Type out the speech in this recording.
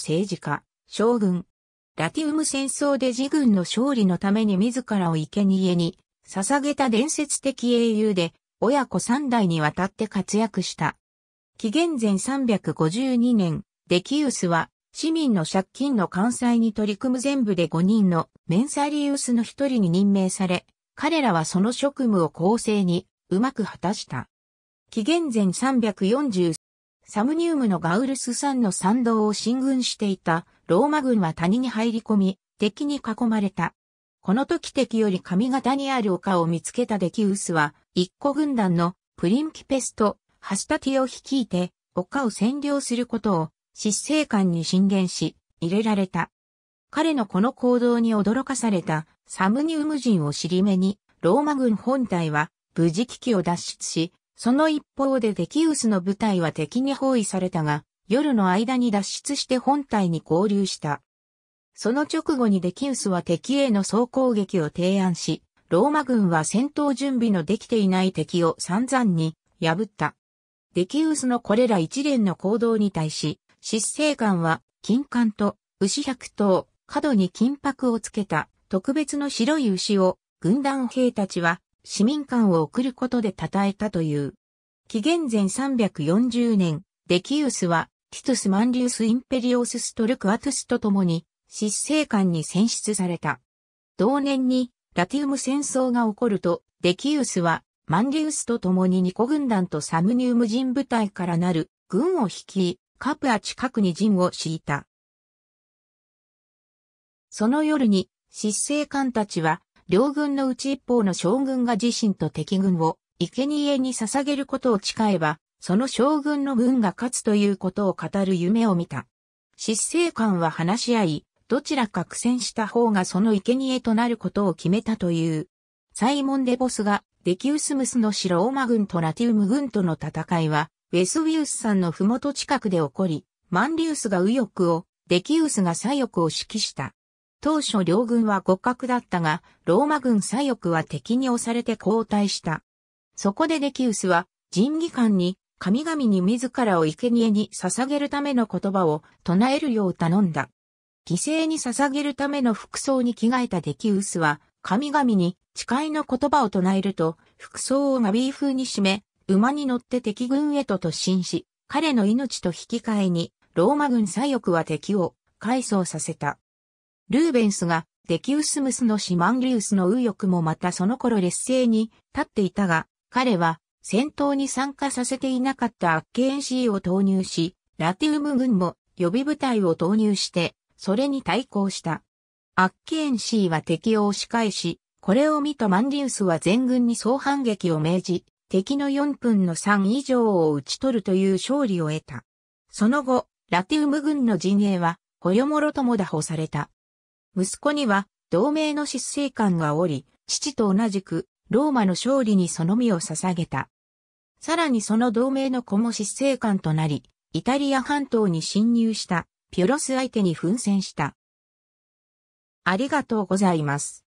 政治家、将軍。ラティウム戦争で自軍の勝利のために自らを生贄に捧げた伝説的英雄で、親子三代にわたって活躍した。紀元前352年、デキウスは、市民の借金の完済に取り組む全部で5人のメンサリウスの一人に任命され、彼らはその職務を公正にうまく果たした。紀元前343サムニウムのガウルス山の参道を進軍していたローマ軍は谷に入り込み、敵に囲まれた。この時敵より上方にある丘を見つけたデキウスは、一個軍団のプリンキペスト、ハスタティを率いて、丘を占領することを、執政官に進言し、入れられた。彼のこの行動に驚かされたサムニウム人を尻目に、ローマ軍本体は無事危機を脱出し、その一方でデキウスの部隊は敵に包囲されたが、夜の間に脱出して本隊に合流した。その直後にデキウスは敵への総攻撃を提案し、ローマ軍は戦闘準備のできていない敵を散々に破った。デキウスのこれら一連の行動に対し、執政官は金冠と牛百頭、角に金箔をつけた特別の白い牛を軍団兵たちは市民館を送ることで称えたという。紀元前340年、デキウスは、ティトゥス・マンリウス・インペリオス・ストルクアトゥスと共に、執政官に選出された。同年に、ラティウム戦争が起こると、デキウスは、マンリウスと共にニコ軍団とサムニウム人部隊からなる軍を率い、カプア近くに陣を敷いた。その夜に、執政官たちは両軍のうち一方の将軍が自身と敵軍を生贄に捧げることを誓えば、その将軍の軍が勝つということを語る夢を見た。執政官は話し合い、どちらか苦戦した方がその生贄となることを決めたという。サイモン・デ・ボスがデキウスムスの城ローマ軍とラティウム軍との戦いは、ウェスウィウスさんの麓近くで起こり、マンリウスが右翼を、デキウスが左翼を指揮した。当初両軍は互角だったが、ローマ軍左翼は敵に押されて後退した。そこでデキウスは、神義官に、神々に自らを生贄に捧げるための言葉を唱えるよう頼んだ。犠牲に捧げるための服装に着替えたデキウスは、神々に誓いの言葉を唱えると、服装をナビー風に締め、馬に乗って敵軍へと突進し、彼の命と引き換えに、ローマ軍左翼は敵を、改装させた。ルーベンスがデキウスムスのシマンリウスの右翼もまたその頃劣勢に立っていたが、彼は戦闘に参加させていなかったアッケーンシーを投入し、ラテウム軍も予備部隊を投入して、それに対抗した。アッケーンシーは敵を押し返し、これを見たマンリウスは全軍に総反撃を命じ、敵の4分の3以上を打ち取るという勝利を得た。その後、ラテウム軍の陣営は、ほよもろとも打破された。息子には同盟の執政官がおり、父と同じくローマの勝利にその身を捧げた。さらにその同盟の子も執政官となり、イタリア半島に侵入したピュロス相手に奮戦した。ありがとうございます。